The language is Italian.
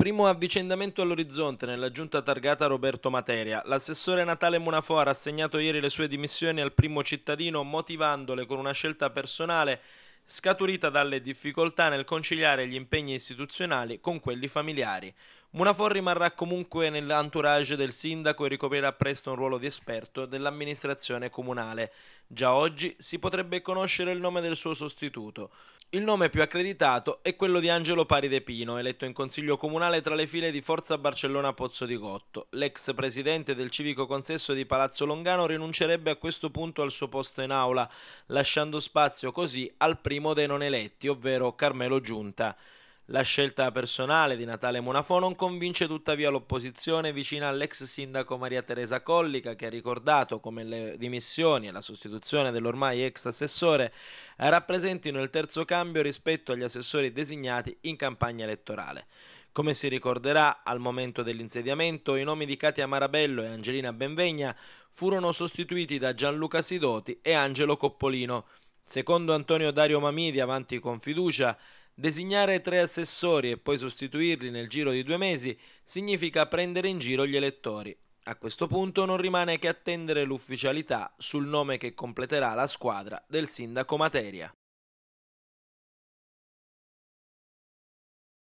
Primo avvicendamento all'orizzonte nella giunta targata Roberto Materia. L'assessore Natale Munafo ha rassegnato ieri le sue dimissioni al primo cittadino motivandole con una scelta personale scaturita dalle difficoltà nel conciliare gli impegni istituzionali con quelli familiari. Munafor rimarrà comunque nell'entourage del sindaco e ricoprirà presto un ruolo di esperto dell'amministrazione comunale. Già oggi si potrebbe conoscere il nome del suo sostituto. Il nome più accreditato è quello di Angelo Pari De Pino, eletto in consiglio comunale tra le file di Forza Barcellona Pozzo di Gotto. L'ex presidente del civico consesso di Palazzo Longano rinuncerebbe a questo punto al suo posto in aula, lasciando spazio così al primo dei non eletti, ovvero Carmelo Giunta. La scelta personale di Natale Monafò non convince tuttavia l'opposizione vicina all'ex sindaco Maria Teresa Collica che ha ricordato come le dimissioni e la sostituzione dell'ormai ex assessore rappresentino il terzo cambio rispetto agli assessori designati in campagna elettorale. Come si ricorderà, al momento dell'insediamento i nomi di Katia Marabello e Angelina Benvegna furono sostituiti da Gianluca Sidoti e Angelo Coppolino. Secondo Antonio Dario Mamidi, avanti con fiducia, Designare tre assessori e poi sostituirli nel giro di due mesi significa prendere in giro gli elettori. A questo punto non rimane che attendere l'ufficialità sul nome che completerà la squadra del sindaco Materia.